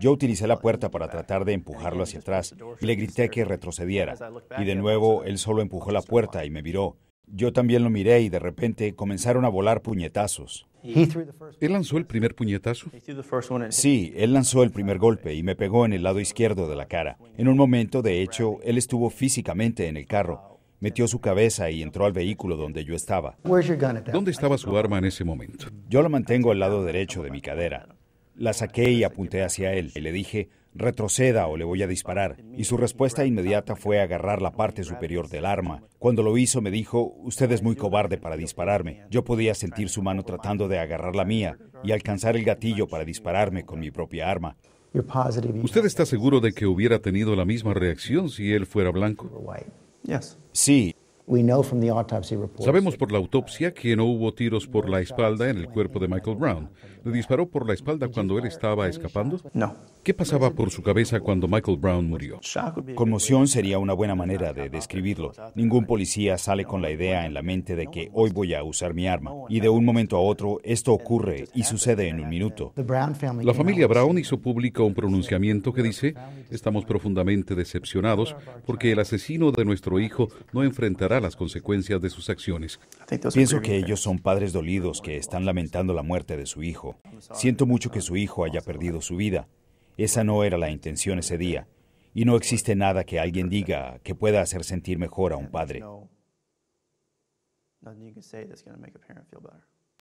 Yo utilicé la puerta para tratar de empujarlo hacia atrás y le grité que retrocediera. Y de nuevo él solo empujó la puerta y me miró. Yo también lo miré y de repente comenzaron a volar puñetazos. ¿Él lanzó el primer puñetazo? Sí, él lanzó el primer golpe y me pegó en el lado izquierdo de la cara. En un momento, de hecho, él estuvo físicamente en el carro. Metió su cabeza y entró al vehículo donde yo estaba. ¿Dónde estaba su arma en ese momento? Yo la mantengo al lado derecho de mi cadera. La saqué y apunté hacia él y le dije, retroceda o le voy a disparar. Y su respuesta inmediata fue agarrar la parte superior del arma. Cuando lo hizo me dijo, usted es muy cobarde para dispararme. Yo podía sentir su mano tratando de agarrar la mía y alcanzar el gatillo para dispararme con mi propia arma. ¿Usted está seguro de que hubiera tenido la misma reacción si él fuera blanco? Sí, Sabemos por la autopsia que no hubo tiros por la espalda en el cuerpo de Michael Brown. ¿Le disparó por la espalda cuando él estaba escapando? No. ¿Qué pasaba por su cabeza cuando Michael Brown murió? Conmoción sería una buena manera de describirlo. Ningún policía sale con la idea en la mente de que hoy voy a usar mi arma. Y de un momento a otro esto ocurre y sucede en un minuto. La familia Brown hizo pública un pronunciamiento que dice, estamos profundamente decepcionados porque el asesino de nuestro hijo no enfrentará las consecuencias de sus acciones. Pienso que ellos son padres dolidos que están lamentando la muerte de su hijo. Siento mucho que su hijo haya perdido su vida. Esa no era la intención ese día. Y no existe nada que alguien diga que pueda hacer sentir mejor a un padre.